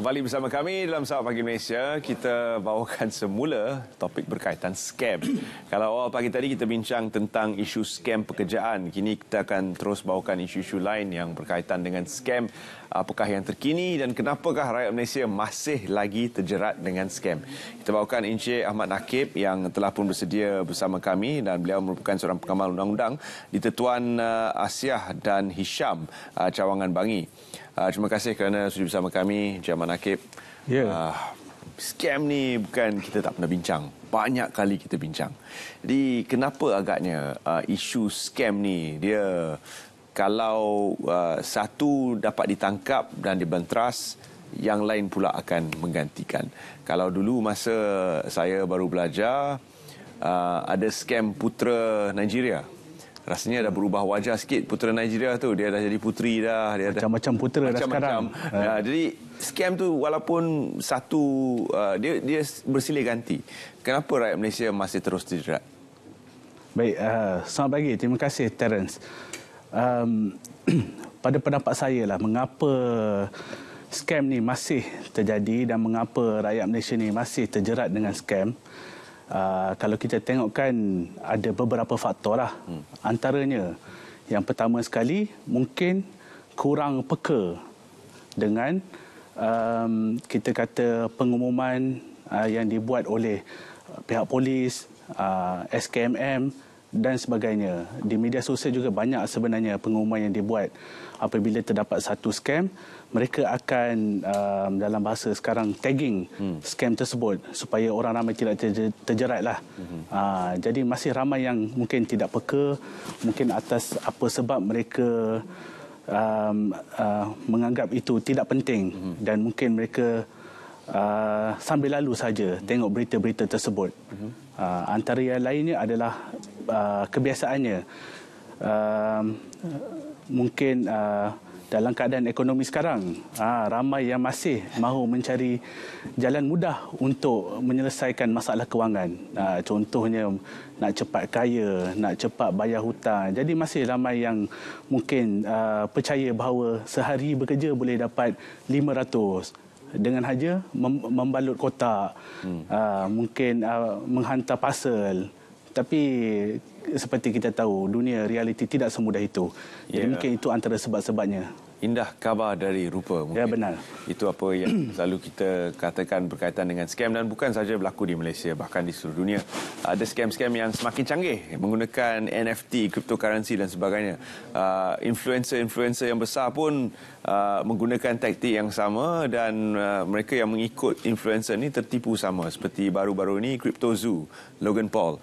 Kembali bersama kami dalam Sabah Pagi Malaysia, kita bawakan semula topik berkaitan scam. Kalau awal pagi tadi kita bincang tentang isu scam pekerjaan, kini kita akan terus bawakan isu-isu lain yang berkaitan dengan scam. Apakah yang terkini dan kenapakah rakyat Malaysia masih lagi terjerat dengan scam? Kita bawakan Encik Ahmad Nakib yang telah pun bersedia bersama kami dan beliau merupakan seorang pengamal undang-undang di Tetuan uh, Asiah dan Hisham, uh, Cawangan Bangi. Uh, terima kasih kerana sudah bersama kami, Jamal Nakib. Yeah. Ya. Uh, scam ni bukan kita tak pernah bincang. Banyak kali kita bincang. Jadi kenapa agaknya uh, isu scam ni dia kalau uh, satu dapat ditangkap dan dibenteras, yang lain pula akan menggantikan. Kalau dulu masa saya baru belajar, uh, ada scam putra Nigeria rasanya dah berubah wajah sikit putera Nigeria tu dia dah jadi puteri dah dia macam-macam putera macam -macam. dah sekarang ya, jadi scam tu walaupun satu uh, dia dia bersilih ganti kenapa rakyat Malaysia masih terus terjerat baik uh, selamat pagi terima kasih Terence um, pada pendapat saya lah mengapa scam ni masih terjadi dan mengapa rakyat Malaysia ni masih terjerat dengan scam Ah, kalau kita tengokkan ada beberapa faktor lah. Hmm. Antaranya, yang pertama sekali mungkin kurang peka dengan um, kita kata pengumuman uh, yang dibuat oleh pihak polis, uh, ah, SKMM dan sebagainya. Di media sosial juga banyak sebenarnya pengumuman yang dibuat apabila terdapat satu scam mereka akan um, dalam bahasa sekarang tagging hmm. scam tersebut supaya orang ramai tidak terjeratlah. Hmm. Uh, jadi masih ramai yang mungkin tidak peka mungkin atas apa sebab mereka um, uh, menganggap itu tidak penting hmm. dan mungkin mereka uh, sambil lalu saja hmm. tengok berita-berita tersebut. Hmm. Uh, antara yang lainnya adalah uh, kebiasaannya. Um, mungkin uh, dalam keadaan ekonomi sekarang uh, ramai yang masih mahu mencari jalan mudah untuk menyelesaikan masalah kewangan uh, contohnya nak cepat kaya nak cepat bayar hutang jadi masih ramai yang mungkin uh, percaya bahawa sehari bekerja boleh dapat 500 dengan saja membalut kotak, hmm. uh, mungkin uh, menghantar pasal, Tapi seperti kita tahu dunia realiti tidak semudah itu. Jadi yeah. mungkin itu antara sebab-sebabnya. Indah kabar dari rupa mungkin. Ya benar. Itu apa yang selalu kita katakan berkaitan dengan scam dan bukan saja berlaku di Malaysia bahkan di seluruh dunia. Ada scam-scam yang semakin canggih menggunakan NFT, cryptocurrency dan sebagainya. Ah, influencer-influencer yang besar pun ah, menggunakan taktik yang sama dan ah, mereka yang mengikut influencer ini tertipu sama seperti baru-baru ini Crypto Zoo, Logan Paul.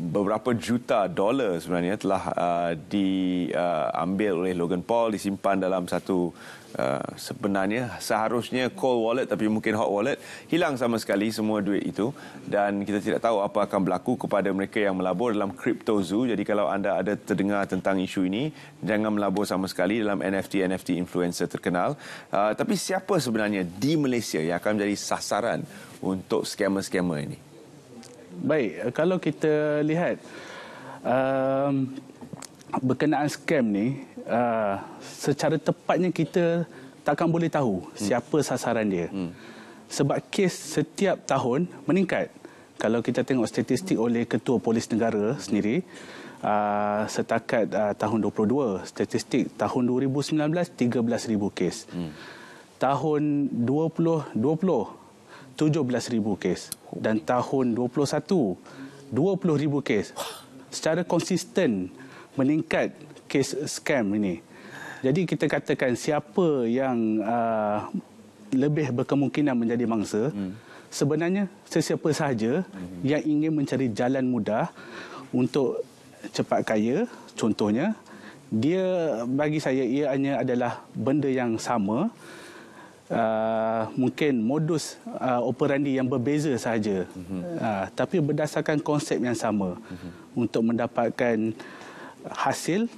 beberapa juta dolar sebenarnya telah uh, diambil uh, oleh Logan Paul disimpan dalam satu uh, sebenarnya seharusnya cold wallet tapi mungkin hot wallet hilang sama sekali semua duit itu dan kita tidak tahu apa akan berlaku kepada mereka yang melabur dalam crypto zoo jadi kalau anda ada terdengar tentang isu ini jangan melabur sama sekali dalam NFT NFT influencer terkenal uh, tapi siapa sebenarnya di Malaysia yang akan menjadi sasaran untuk scammer-scammer ini Baik, kalau kita lihat um, berkenaan skam ni, uh, secara tepatnya kita takkan boleh tahu hmm. siapa sasaran dia. Hmm. Sebab kes setiap tahun meningkat. Kalau kita tengok statistik oleh Ketua Polis Negara sendiri, uh, setakat uh, tahun 2022, statistik tahun 2019, 13,000 kes. Hmm. Tahun 2020, 17,000 kes. Dan tahun 21, 20,000 kes. Secara konsisten meningkat kes scam ini. Jadi kita katakan siapa yang uh, lebih berkemungkinan menjadi mangsa, hmm. sebenarnya sesiapa sahaja hmm. yang ingin mencari jalan mudah untuk cepat kaya, contohnya, dia bagi saya ia hanya adalah benda yang sama uh, mungkin modus uh, operandi yang berbeza sahaja uh, mhm. ah, tapi berdasarkan konsep yang sama mhm. untuk mendapatkan hasil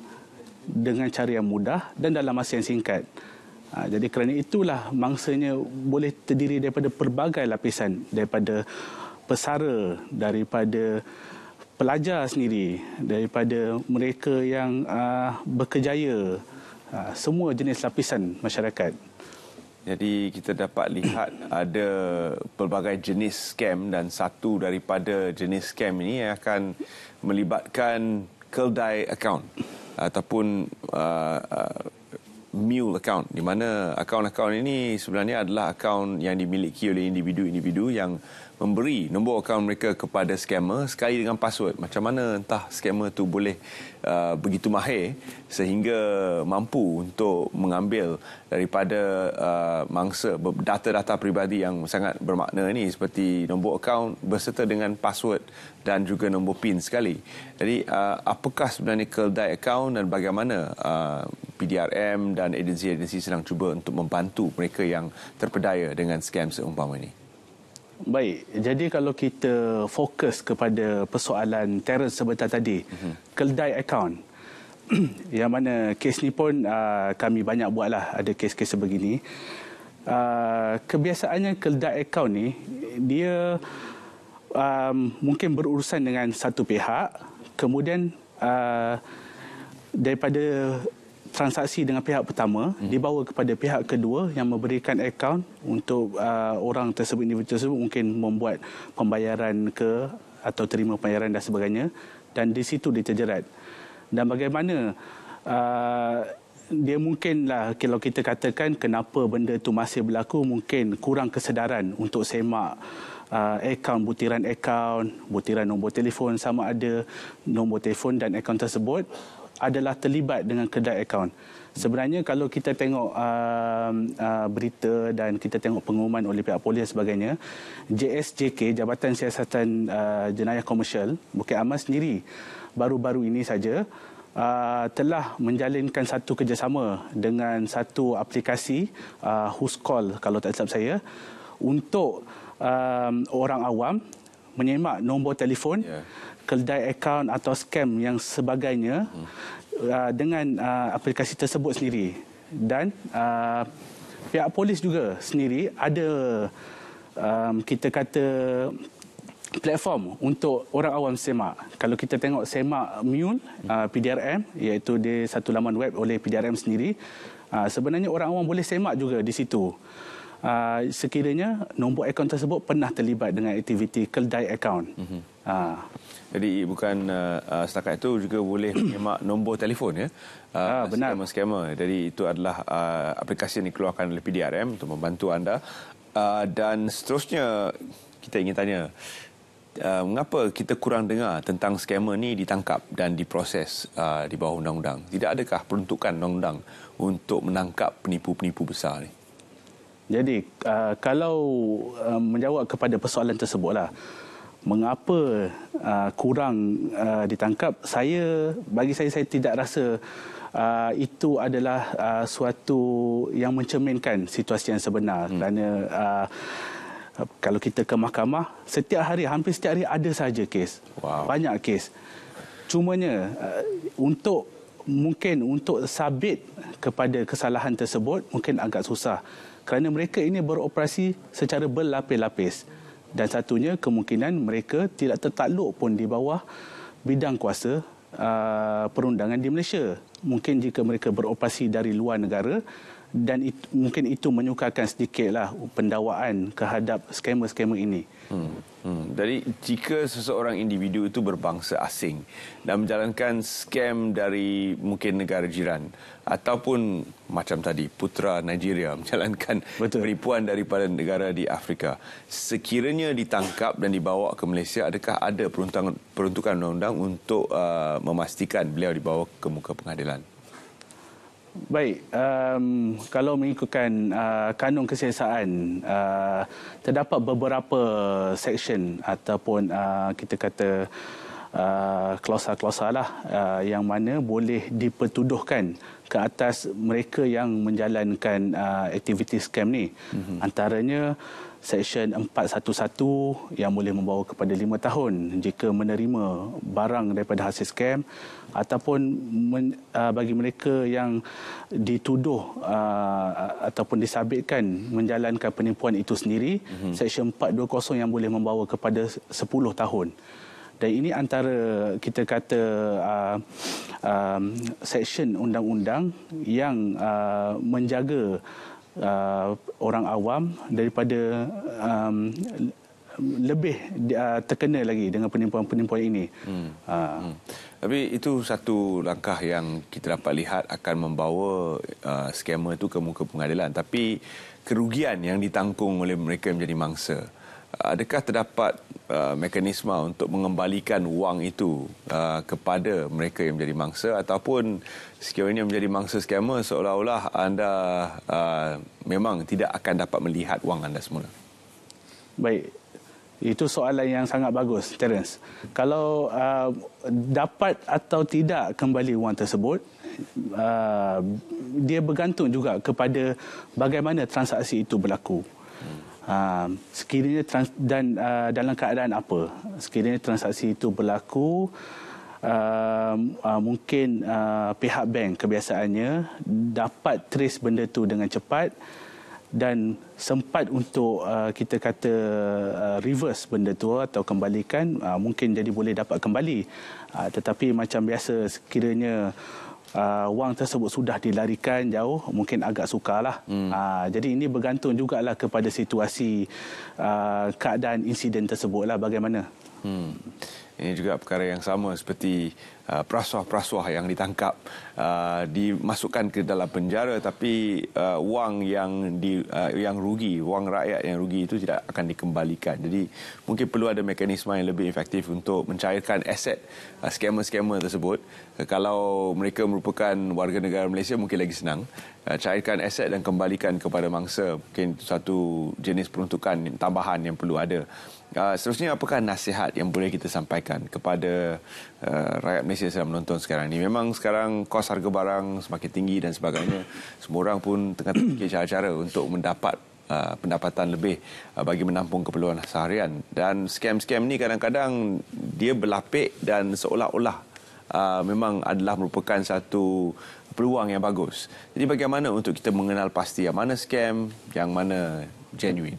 dengan cara yang mudah dan dalam masa yang singkat uh, jadi kerana itulah mangsanya boleh terdiri daripada pelbagai lapisan daripada pesara daripada pelajar sendiri daripada mereka yang uh, berkejaya uh, semua jenis lapisan masyarakat jadi kita dapat lihat ada pelbagai jenis skam dan satu daripada jenis skam ini akan melibatkan keldai account ataupun uh, uh, mule account di mana akaun-akaun ini sebenarnya adalah akaun yang dimiliki oleh individu-individu yang memberi nombor akaun mereka kepada scammer sekali dengan password. Macam mana entah scammer tu boleh uh, begitu mahir sehingga mampu untuk mengambil daripada uh, mangsa data-data peribadi yang sangat bermakna ini seperti nombor akaun berserta dengan password dan juga nombor PIN sekali. Jadi uh, apakah sebenarnya keldai akaun dan bagaimana uh, PDRM dan agensi-agensi sedang cuba untuk membantu mereka yang terpedaya dengan scam seumpama ini? Baik, jadi kalau kita fokus kepada persoalan Terence sebentar tadi, mm-hmm. keldai account. yang mana kes ni pun uh, kami banyak buat lah, ada kes-kes sebegini. Uh, kebiasaannya keldai account ni dia um, mungkin berurusan dengan satu pihak, kemudian uh, daripada transaksi dengan pihak pertama hmm. dibawa kepada pihak kedua yang memberikan akaun untuk uh, orang tersebut individu tersebut mungkin membuat pembayaran ke atau terima pembayaran dan sebagainya dan di situ dia terjerat. Dan bagaimana uh, dia mungkinlah kalau kita katakan kenapa benda itu masih berlaku mungkin kurang kesedaran untuk semak uh, akaun butiran akaun butiran nombor telefon sama ada nombor telefon dan akaun tersebut adalah terlibat dengan kedai akaun. Sebenarnya kalau kita tengok uh, uh, berita dan kita tengok pengumuman oleh pihak polis sebagainya, JSJK, Jabatan Siasatan uh, Jenayah Komersial, Bukit Amas sendiri baru-baru ini saja uh, telah menjalinkan satu kerjasama dengan satu aplikasi uh, Who's Call kalau tak silap saya untuk um, orang awam menyemak nombor telefon yeah keledai akaun atau scam yang sebagainya hmm. uh, dengan uh, aplikasi tersebut sendiri dan uh, pihak polis juga sendiri ada um, kita kata platform untuk orang awam semak. Kalau kita tengok semak Mule uh, PDRM iaitu dia satu laman web oleh PDRM sendiri uh, sebenarnya orang awam boleh semak juga di situ. Uh, sekiranya nombor akaun tersebut pernah terlibat dengan aktiviti keldai akaun. Mm-hmm. Ha. Jadi bukan uh, uh, setakat itu juga boleh memak nombor telefon ya. Uh, ah uh, ha, benar skema. Jadi itu adalah uh, aplikasi yang dikeluarkan oleh PDRM untuk membantu anda uh, dan seterusnya kita ingin tanya Uh, mengapa kita kurang dengar tentang skema ni ditangkap dan diproses uh, di bawah undang-undang? Tidak adakah peruntukan undang-undang untuk menangkap penipu-penipu besar ni? Jadi, uh, kalau uh, menjawab kepada persoalan tersebutlah, uh, mengapa uh, kurang uh, ditangkap saya bagi saya saya tidak rasa uh, itu adalah uh, suatu yang mencerminkan situasi yang sebenar hmm. kerana uh, kalau kita ke mahkamah setiap hari hampir setiap hari ada saja kes wow. banyak kes cumanya uh, untuk mungkin untuk sabit kepada kesalahan tersebut mungkin agak susah kerana mereka ini beroperasi secara berlapis-lapis dan satunya kemungkinan mereka tidak tertakluk pun di bawah bidang kuasa uh, perundangan di Malaysia. Mungkin jika mereka beroperasi dari luar negara, dan it, mungkin itu menyukarkan sedikitlah pendawaan kehadap skamer-skamer ini. Hmm. Hmm. Jadi jika seseorang individu itu berbangsa asing dan menjalankan skam dari mungkin negara jiran ataupun macam tadi putra Nigeria menjalankan Betul. penipuan daripada negara di Afrika sekiranya ditangkap dan dibawa ke Malaysia adakah ada peruntukan undang-undang untuk uh, memastikan beliau dibawa ke muka pengadilan? Baik, um, kalau mengikutkan uh, kanun kesiasaan, uh, terdapat beberapa seksyen ataupun uh, kita kata... Uh, klausa-klausa lah uh, yang mana boleh dipertuduhkan ke atas mereka yang menjalankan uh, aktiviti skam ni. Mm-hmm. Antaranya Seksyen 411 yang boleh membawa kepada 5 tahun jika menerima barang daripada hasil skam ataupun men, uh, bagi mereka yang dituduh uh, ataupun disabitkan menjalankan penipuan itu sendiri, mm-hmm. Seksyen 420 yang boleh membawa kepada 10 tahun dan ini antara kita kata uh, um, section undang-undang yang uh, menjaga uh, orang awam daripada um, lebih uh, terkena lagi dengan penipuan-penipuan ini. Hmm. Uh. Tapi itu satu langkah yang kita dapat lihat akan membawa uh, skamer itu ke muka pengadilan. Tapi kerugian yang ditanggung oleh mereka menjadi mangsa adakah terdapat uh, mekanisme untuk mengembalikan wang itu uh, kepada mereka yang menjadi mangsa ataupun sekiranya menjadi mangsa skamer seolah-olah anda uh, memang tidak akan dapat melihat wang anda semula? Baik. Itu soalan yang sangat bagus, Terence. Kalau uh, dapat atau tidak kembali wang tersebut, uh, dia bergantung juga kepada bagaimana transaksi itu berlaku. Uh, Ha, sekiranya trans- dan uh, dalam keadaan apa sekiranya transaksi itu berlaku Uh, uh, mungkin uh, pihak bank kebiasaannya dapat trace benda tu dengan cepat dan sempat untuk uh, kita kata uh, reverse benda tu atau kembalikan uh, mungkin jadi boleh dapat kembali uh, tetapi macam biasa sekiranya uh, wang tersebut sudah dilarikan jauh mungkin agak sukarlah hmm. uh, jadi ini bergantung juga lah kepada situasi uh, keadaan insiden tersebut lah bagaimana hmm ini juga perkara yang sama seperti uh, perasuah yang ditangkap uh, dimasukkan ke dalam penjara tapi uh, wang yang di uh, yang rugi, wang rakyat yang rugi itu tidak akan dikembalikan. Jadi mungkin perlu ada mekanisme yang lebih efektif untuk mencairkan aset uh, skamer-skamer tersebut. kalau mereka merupakan warga negara Malaysia mungkin lagi senang cairkan aset dan kembalikan kepada mangsa. Mungkin itu satu jenis peruntukan tambahan yang perlu ada. Uh, seterusnya apakah nasihat yang boleh kita sampaikan sampaikan kepada uh, rakyat Malaysia yang menonton sekarang ini? Memang sekarang kos harga barang semakin tinggi dan sebagainya. Semua orang pun tengah terfikir cara-cara untuk mendapat uh, pendapatan lebih uh, bagi menampung keperluan seharian. Dan skam-skam ni kadang-kadang dia berlapik dan seolah-olah Uh, memang adalah merupakan satu peluang yang bagus. Jadi bagaimana untuk kita mengenal pasti yang mana scam, yang mana genuine?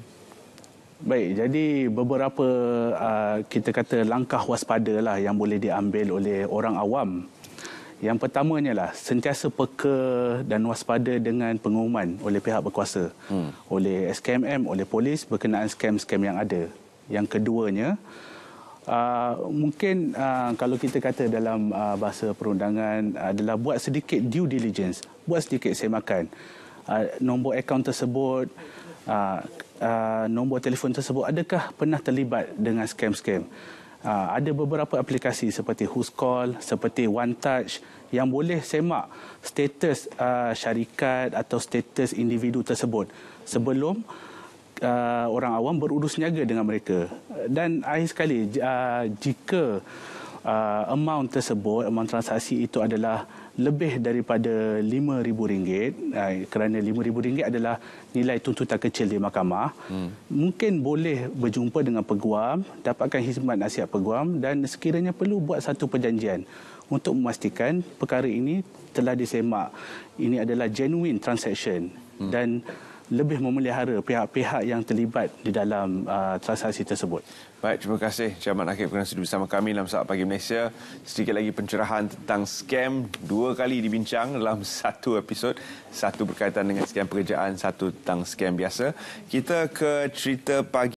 Baik, jadi beberapa uh, kita kata langkah waspada lah yang boleh diambil oleh orang awam. Yang pertamanya lah, sentiasa peka dan waspada dengan pengumuman oleh pihak berkuasa. Hmm. Oleh SKMM, oleh polis berkenaan skam-skam yang ada. Yang keduanya, uh, mungkin uh, kalau kita kata dalam uh, bahasa perundangan uh, adalah buat sedikit due diligence. Buat sedikit semakan. Uh, nombor akaun tersebut, uh, uh, nombor telefon tersebut adakah pernah terlibat dengan scam-scam? Uh, ada beberapa aplikasi seperti Who's Call, seperti One Touch, yang boleh semak status uh, syarikat atau status individu tersebut sebelum uh, orang awam berurus niaga dengan mereka. Dan akhir sekali, uh, jika uh, amount tersebut, amount transaksi itu adalah lebih daripada rm ringgit. Ah, kerana rm ringgit adalah nilai tuntutan kecil di mahkamah. Hmm. Mungkin boleh berjumpa dengan peguam, dapatkan khidmat nasihat peguam dan sekiranya perlu buat satu perjanjian untuk memastikan perkara ini telah disemak. Ini adalah genuine transaction hmm. dan lebih memelihara pihak-pihak yang terlibat di dalam uh, transaksi tersebut. Baik, terima kasih Cermat Akif kerana sudah bersama kami dalam Saat Pagi Malaysia. Sedikit lagi pencerahan tentang skam dua kali dibincang dalam satu episod. Satu berkaitan dengan skam pekerjaan, satu tentang skam biasa. Kita ke cerita pagi.